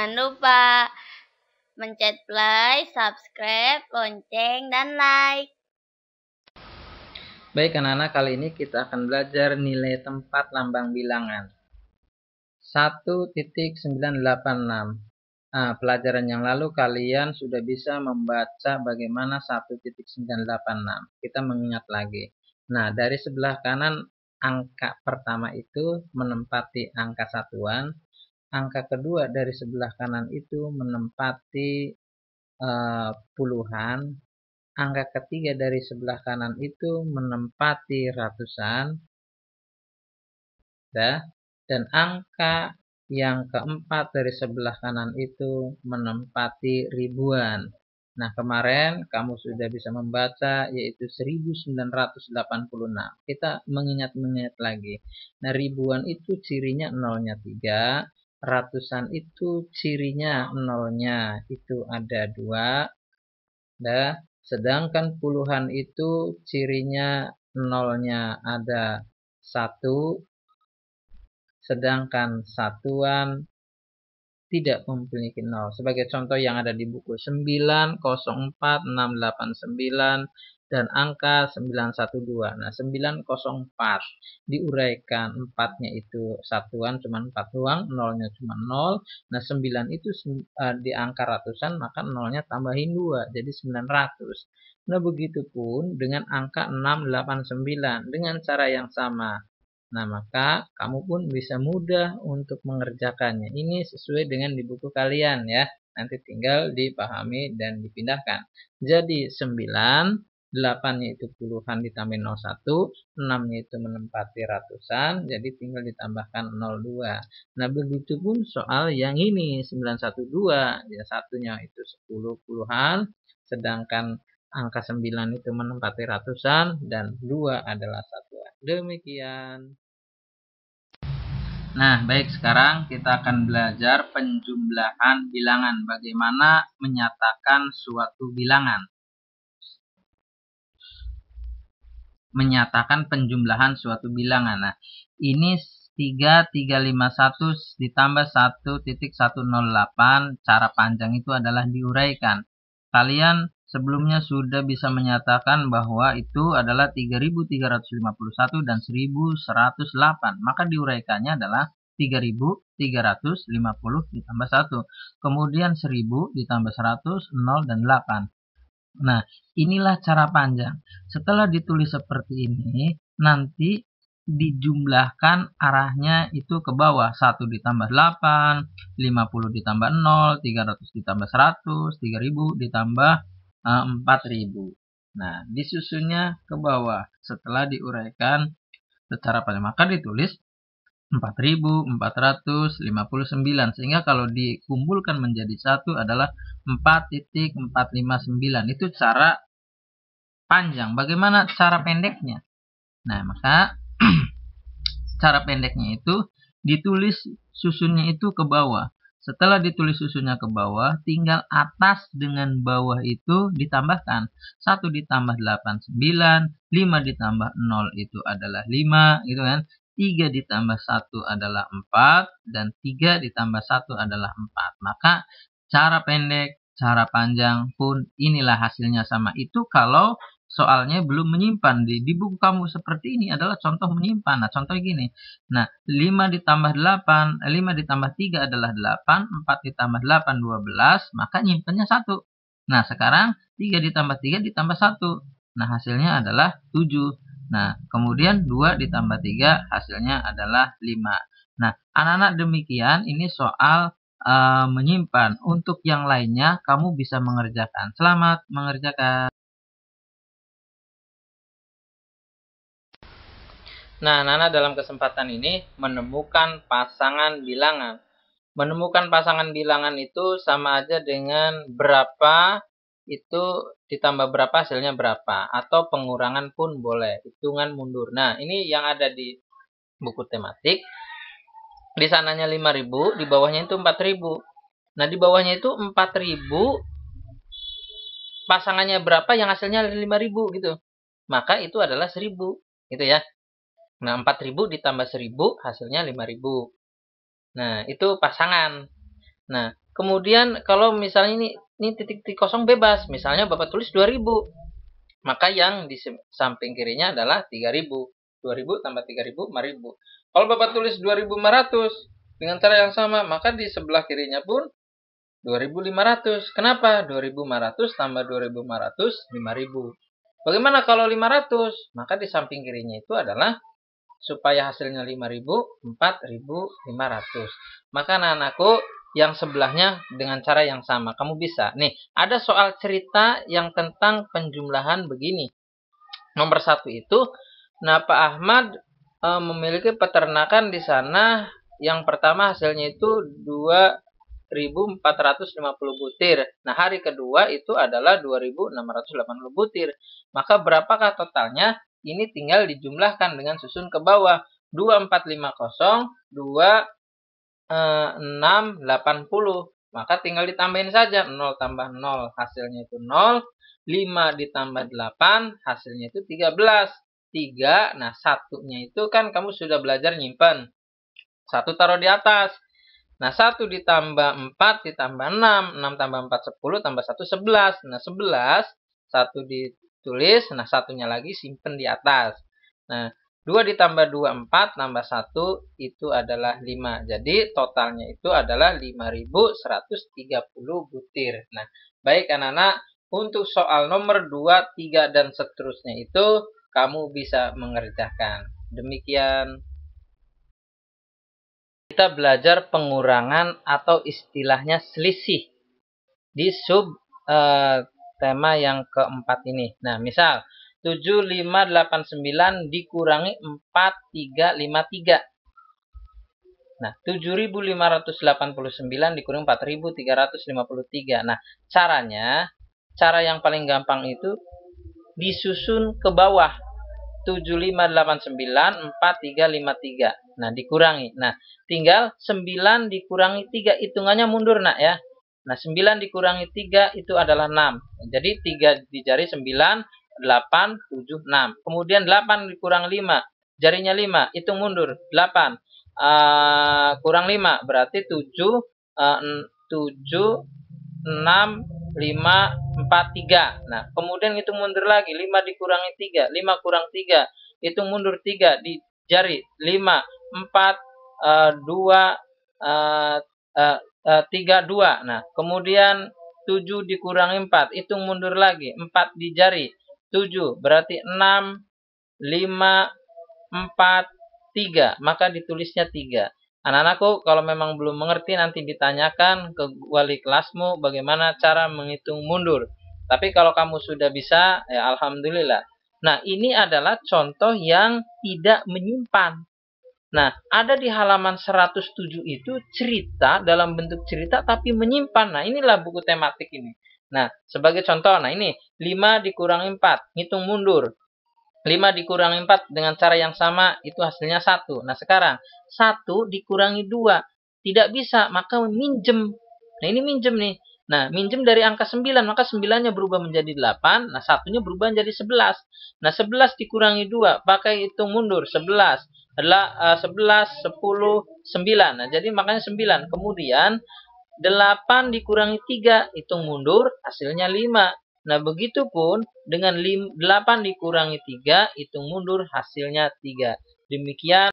Jangan lupa mencet play, subscribe, lonceng, dan like. Baik anak-anak, kali ini kita akan belajar nilai tempat lambang bilangan. 1.986 Nah, pelajaran yang lalu kalian sudah bisa membaca bagaimana 1.986. Kita mengingat lagi. Nah, dari sebelah kanan angka pertama itu menempati angka satuan, angka kedua dari sebelah kanan itu menempati e, puluhan, angka ketiga dari sebelah kanan itu menempati ratusan, dan angka yang keempat dari sebelah kanan itu menempati ribuan. Nah, kemarin kamu sudah bisa membaca yaitu 1986. Kita mengingat-mengingat lagi. Nah, ribuan itu cirinya nolnya tiga ratusan itu cirinya nolnya itu ada dua dah. sedangkan puluhan itu cirinya nolnya ada satu sedangkan satuan tidak memiliki nol sebagai contoh yang ada di buku 904689 dan angka 912. Nah, 904 diuraikan 4-nya itu satuan cuma 4 doang, nolnya nya cuma 0. Nah, 9 itu uh, di angka ratusan maka nolnya nya tambahin 2 jadi 900. Nah, begitu pun dengan angka 689 dengan cara yang sama. Nah, maka kamu pun bisa mudah untuk mengerjakannya. Ini sesuai dengan di buku kalian ya. Nanti tinggal dipahami dan dipindahkan. Jadi 9 8 yaitu puluhan ditambah 01, 6 yaitu menempati ratusan, jadi tinggal ditambahkan 02. Nah, begitu pun soal yang ini 912, ya satunya itu 10 puluhan, sedangkan angka 9 itu menempati ratusan dan 2 adalah satuan. Demikian. Nah, baik sekarang kita akan belajar penjumlahan bilangan, bagaimana menyatakan suatu bilangan. menyatakan penjumlahan suatu bilangan. Nah, ini 3351 ditambah 1.108 cara panjang itu adalah diuraikan. Kalian sebelumnya sudah bisa menyatakan bahwa itu adalah 3351 dan 1108. Maka diuraikannya adalah 3350 ditambah 1. Kemudian 1000 ditambah 100, 0 dan 8. Nah, inilah cara panjang. Setelah ditulis seperti ini, nanti dijumlahkan arahnya itu ke bawah. 1 ditambah 8, 50 ditambah 0, 300 ditambah 100, 3000 ditambah 4000. Eh, nah, disusunnya ke bawah setelah diuraikan secara panjang. Maka ditulis 4459 sehingga kalau dikumpulkan menjadi satu adalah 4.459 itu cara panjang. Bagaimana cara pendeknya? Nah, maka cara pendeknya itu ditulis susunnya itu ke bawah. Setelah ditulis susunnya ke bawah, tinggal atas dengan bawah itu ditambahkan. 1 ditambah 8, 9. 5 ditambah 0 itu adalah 5, gitu kan. 3 ditambah 1 adalah 4. Dan 3 ditambah 1 adalah 4. Maka cara pendek cara panjang pun inilah hasilnya sama. Itu kalau soalnya belum menyimpan di, di buku kamu seperti ini adalah contoh menyimpan. Nah, contoh gini. Nah, 5 ditambah 8, 5 eh, ditambah 3 adalah 8, 4 ditambah 8 12, maka nyimpannya 1. Nah, sekarang 3 ditambah 3 ditambah 1. Nah, hasilnya adalah 7. Nah, kemudian 2 ditambah 3 hasilnya adalah 5. Nah, anak-anak demikian ini soal Eh, menyimpan. Untuk yang lainnya, kamu bisa mengerjakan. Selamat mengerjakan. Nah, Nana dalam kesempatan ini menemukan pasangan bilangan. Menemukan pasangan bilangan itu sama aja dengan berapa itu ditambah berapa hasilnya berapa atau pengurangan pun boleh hitungan mundur. Nah, ini yang ada di buku tematik di sananya 5000 di bawahnya itu 4000 nah di bawahnya itu 4000 pasangannya berapa yang hasilnya 5000 gitu maka itu adalah 1000 gitu ya nah 4000 ditambah 1000 hasilnya 5000 nah itu pasangan nah kemudian kalau misalnya ini ini titik-titik kosong bebas misalnya bapak tulis 2000 maka yang di samping kirinya adalah 3000 2000 tambah 3000 5000 kalau Bapak tulis 2500 dengan cara yang sama, maka di sebelah kirinya pun 2500. Kenapa? 2500 tambah 2500, 5000. Bagaimana kalau 500? Maka di samping kirinya itu adalah supaya hasilnya 5000, 4500. Maka anak-anakku yang sebelahnya dengan cara yang sama. Kamu bisa. Nih, ada soal cerita yang tentang penjumlahan begini. Nomor satu itu, Napa Ahmad uh, memiliki peternakan di sana. Yang pertama hasilnya itu 2.450 butir. Nah, hari kedua itu adalah 2.680 butir. Maka berapakah totalnya? Ini tinggal dijumlahkan dengan susun ke bawah. 2450, 2680. Eh, Maka tinggal ditambahin saja 0 tambah 0 hasilnya itu 0, 5 ditambah 8 hasilnya itu 13. 3. Nah, satunya itu kan kamu sudah belajar nyimpan. Satu taruh di atas. Nah, 1 ditambah 4 ditambah 6. 6 tambah 4, 10. Tambah 1, 11. Nah, 11. 1 ditulis. Nah, satunya lagi simpen di atas. Nah, 2 ditambah 2, 4. Tambah 1 itu adalah 5. Jadi, totalnya itu adalah 5.130 butir. Nah, baik anak-anak. Untuk soal nomor 2, 3, dan seterusnya itu kamu bisa mengerjakan. Demikian kita belajar pengurangan atau istilahnya selisih di sub eh, tema yang keempat ini. Nah, misal 7589 dikurangi 4353. Nah, 7589 dikurangi 4353. Nah, caranya, cara yang paling gampang itu disusun ke bawah 7589 4353. Nah, dikurangi. Nah, tinggal 9 dikurangi 3 hitungannya mundur nak ya. Nah, 9 dikurangi 3 itu adalah 6. Jadi 3 dijari 9 8 7 6. Kemudian 8 dikurang 5, jarinya 5, hitung mundur 8. Uh, ah, kurang 5 berarti 7 uh, 7 6 5, 4, 3. Nah, kemudian itu mundur lagi. 5 dikurangi 3. 5 kurang 3. Itu mundur 3. Di jari. 5, 4, uh, 2, uh, uh, 3, 2. Nah, kemudian 7 dikurangi 4. Itu mundur lagi. 4 di jari. 7. Berarti 6, 5, 4, 3. Maka ditulisnya 3. Anak-anakku, kalau memang belum mengerti nanti ditanyakan ke wali kelasmu bagaimana cara menghitung mundur. Tapi kalau kamu sudah bisa, ya alhamdulillah. Nah, ini adalah contoh yang tidak menyimpan. Nah, ada di halaman 107 itu cerita dalam bentuk cerita tapi menyimpan. Nah, inilah buku tematik ini. Nah, sebagai contoh, nah ini 5 dikurang 4, hitung mundur. 5 dikurangi 4 dengan cara yang sama itu hasilnya 1. Nah sekarang 1 dikurangi 2 tidak bisa maka minjem. Nah ini minjem nih. Nah minjem dari angka 9 maka 9-nya berubah menjadi 8. Nah satunya berubah menjadi 11. Nah 11 dikurangi 2 pakai hitung mundur 11 adalah uh, 11, 10, 9. Nah jadi makanya 9. Kemudian 8 dikurangi 3 hitung mundur hasilnya 5. Nah, begitu pun dengan 8 dikurangi 3, hitung mundur hasilnya 3. Demikian